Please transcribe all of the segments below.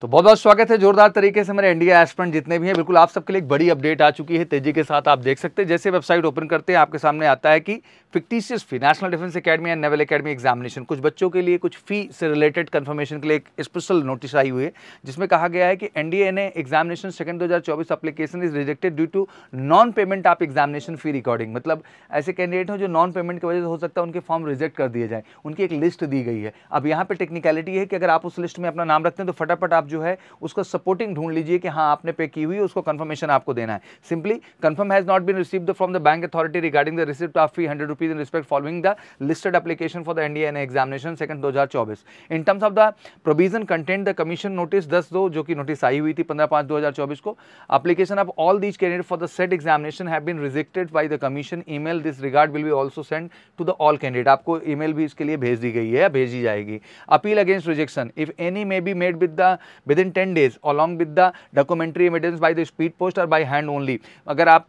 तो बहुत बहुत स्वागत है जोरदार तरीके से मेरे इंडिया एस्पेंट जितने भी हैं बिल्कुल आप सबके लिए एक बड़ी अपडेट आ चुकी है तेजी के साथ आप देख सकते हैं जैसे वेबसाइट ओपन करते हैं आपके सामने आता है कि fictitious fee national defence academy and naval academy examination कुछ बच्चों के लिए कुछ फी से रिलेटेड कन्फर्मेशन के लिए एक स्पेशल नोटिस आई हुई है जिसमें कहा गया है कि एन ने एग्जामिनेशन सेकेंड दो application is rejected due to non payment आप एग्जामिनेशन फी रिकॉर्डिंग मतलब ऐसे कैंडिडेट हो जो नॉन पेमेंट की वजह से हो सकता है उनके फॉर्म रिजेक्ट कर दिए जाए उनकी एक लिस्ट दी गई है अब यहाँ पर टेक्निकलिटी है कि अगर आप उस लिस्ट में अपना नाम रखते हैं तो फटाफट आप आप जो है उसको सपोर्टिंग ढूंढ लीजिए कि हाँ आपने पे की हुई उसको कन्फर्मेशन आपको देना है simply confirm has not been received from the bank authority regarding the receipt of fee hundred rupees in respect following the listed application for the NDN examination second 2024 in terms of the provision content the commission notice दस दो जो कि notice आई हुई थी पंद्रह पांच दो हज़ार चौबीस को application of all these candidate for the said examination have been rejected by the commission email this regard will be also send to the all candidate आपको ईमेल भी इसके लिए भेज दी गई है भेजी जाएगी appeal against rejection if any may be made with the within 10 days along with the documentary evidence by the speed post or by hand only agar aap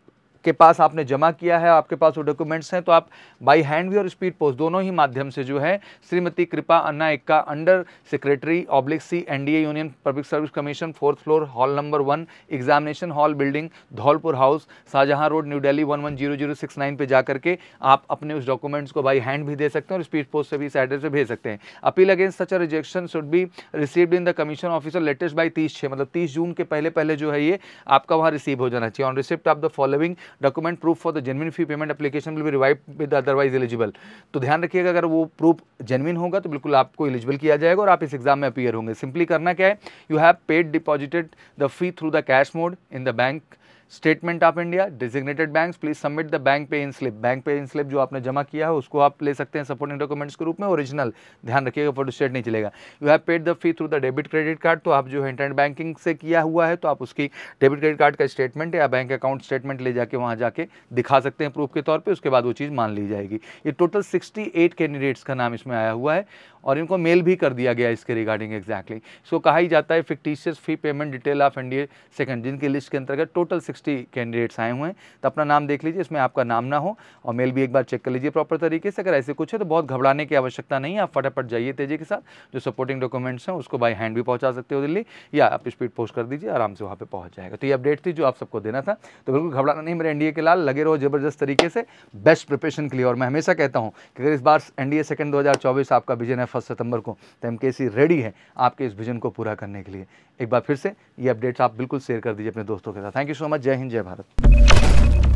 के पास आपने जमा किया है आपके पास वो डॉक्यूमेंट्स हैं तो आप बाई हैंड भी और स्पीड पोस्ट दोनों ही माध्यम से जो है Shrimati Kripa Anna Ekka under secretary oblique C NDA union public service commission fourth floor hall number one examination hall building Dholpur house Shahjahan road new Delhi one one zero zero six nine पर जा करके आप अपने उस डॉक्यूमेंट्स को बाई हैंड भी दे सकते हैं और स्पीड पोस्ट से भी इस एड्रेस पर भेज सकते हैं appeal against such a rejection should be received in the commission officer latest by तीस छः मतलब तीस जून के पहले पहले जो है ये आपका वहाँ रिसीव हो जाना चाहिए on receipt of the following document proof for the genuine fee payment application will भी रिवाइव विद अदरवाइज एलिजिबल तो ध्यान रखिएगा अगर वो प्रूफ जेनविन होगा तो बिल्कुल आपको एलिजिबल किया जाएगा और आप इस एग्जाम में अपीयर होंगे सिंपली करना क्या है you have paid deposited the fee through the cash mode in the bank statement of India designated bank please submit the bank pay in slip bank pay in slip जो आपने जमा किया है उसको आप ले सकते हैं सपोर्टिंग डॉक्यूमेंट्स के रूप में ओरिजिनल ध्यान रखिएगा फोटो स्टेट नहीं चलेगा you have paid the fee through the debit credit card तो आप जो है इंटरनेट बैंकिंग से किया हुआ है तो आप उसकी डेबिट क्रेडिट कार्ड का स्टेटमेंट या बैंक अकाउंट स्टेटमेंट ले जाकर वहाँ जाके दिखा सकते हैं प्रूफ के तौर पर उसके बाद वो चीज़ मान ली जाएगी ये टोटल सिक्सटी कैंडिडेट्स का नाम इसमें आया हुआ है और इनको मेल भी कर दिया गया इसके रिगार्डिंग एग्जैक्टली इसको कहा ही जाता है fictitious fee payment detail of N D जिनकी लिस्ट के अंतर्गत टोटल सिक्सटी कैंडिडेट्स आए हुए हैं तो अपना नाम देख लीजिए इसमें आपका नाम ना हो और मेल भी एक बार चेक कर लीजिए प्रॉपर तरीके से अगर ऐसे कुछ है तो बहुत घबराने की आवश्यकता नहीं है आप फटाफट जाइए तेजी के साथ जो सपोर्टिंग डॉक्यूमेंट्स हैं उसको बाई हैंड भी पहुँचा सकते हो दिल्ली या आप स्पीड पोस्ट कर दीजिए आराम से वहाँ पर पहुँच जाएगा तो ये अपडेट थी जो आप सबको देना था तो बिल्कुल घबराना नहीं मेरे एनडीए के लाल लगे रहो जबरदस्त तरीके से बेस्ट प्रिपरेशन के लिए और मैं हमेशा कहता हूँ कि अगर इस बार एनडीए सेकंड दो आपका विजन है फर्स्ट सितंबर को तो एम रेडी है आपके इस विजन को पूरा करने के लिए एक बार फिर से ये अपडेट्स आप बिल्कुल शेयर कर दीजिए अपने दोस्तों के साथ थैंक यू सो मच जय हिंद जय भारत